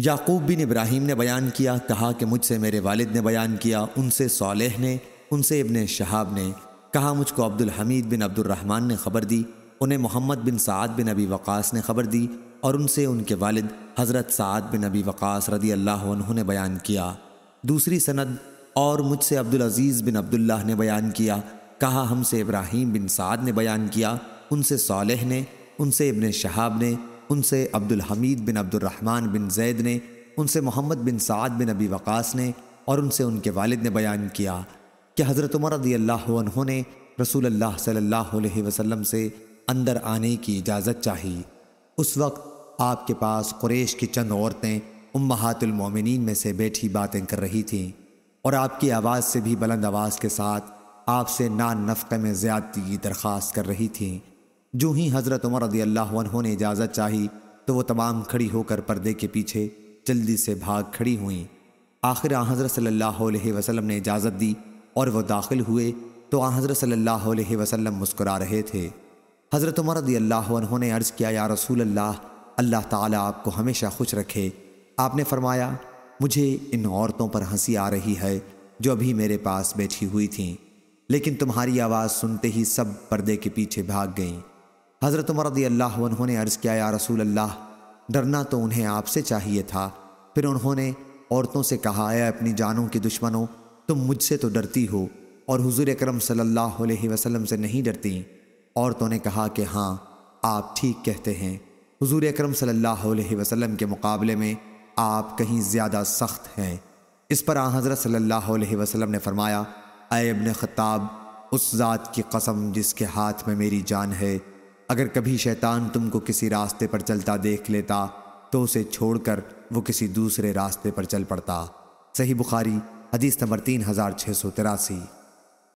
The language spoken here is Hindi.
याकूब बिन इब्राहिम ने बयान किया कहा कि मुझसे मेरे वालिद ने बयान किया उनसे सालेह ने उनसे इबन शहाब ने कहा मुझको अब्दुल हमीद बिन रहमान ने खबर दी उन्हें मोहम्मद बिन साद बिन अबी वक़ास ने खबर दी और उनसे उनके वालिद हज़रत साद बिन अबी वक़ास रदी अल्लाह उन्होंने बयान किया दूसरी सनद और मुझसे अब्दुल अज़ीज़ बिन अब्दुल्लाह ने बयान किया कहा हमसे इब्राहिम बिन साद ने बयान किया उनसे सालेह ने उनसे इबन शहाब ने उनसे अब्दुल हमीद बिन रहमान बिन जैद ने उनसे मोहम्मद बिन साद बिन अबी वक़ास ने और उनसे उनके वालिद ने बयान किया कि हज़रत उमर रदी अल्लाह ने रसूल अल्लाह सल्लल्लाहु अलैहि वसल्लम से अंदर आने की इजाज़त चाही उस वक्त आपके पास कुरेश की चंद औरतें महातमिन में से बैठी बातें कर रही थीं और आपकी आवाज़ से भी बुलंद आवाज़ के साथ आपसे नान नफ़े में ज़्यादती की दरख्वास्त कर रही थी जो ही हज़रत उमर रदी अल्लाह ने इजाज़त चाही तो वो तमाम खड़ी होकर पर्दे के पीछे जल्दी से भाग खड़ी हुई आखिर हज़रत सल्लल्लाहु वसलम ने इजाज़त दी और वह दाखिल हुए तो हज़रत सल्लल्लाहु वसलम मुस्कुरा रहे थे हज़रत उमर रदी अल्लाह ने अर्ज़ किया या रसूल अल्लाह अल्लाह ताला आपको हमेशा खुश रखे आपने फरमाया मुझे इन औरतों पर हंसी आ रही है जो अभी मेरे पास बैठी हुई थीं लेकिन तुम्हारी आवाज़ सुनते ही सब पर्दे के पीछे भाग गईं हज़रत मरदी अल्लाह उन्होंने अर्ज़ किया या रसूल अल्लाह डरना तो उन्हें आपसे चाहिए था फिर उन्होंने औरतों से कहा है अपनी जानों की दुश्मनों तुम मुझसे तो डरती हो और हुजूर अकरम सल्लल्लाहु अलैहि वसल्लम से नहीं डरती औरतों ने कहा कि हाँ आप ठीक कहते हैं हुजूर अकरम सल्लल्लाहु अलैहि वसल्लम के मुकाबले में आप कहीं ज़्यादा सख्त हैं इस पर आ हज़रत सल्लल्लाहु अलैहि वसल्लम ने फरमाया अबन ख़ताब उस ज़ात की कसम जिसके हाथ में मेरी जान है अगर कभी शैतान तुमको किसी रास्ते पर चलता देख लेता तो उसे छोड़कर वो किसी दूसरे रास्ते पर चल पड़ता सही बुखारी हदीस नंबर तीन हज़ार छः सौ तिरासी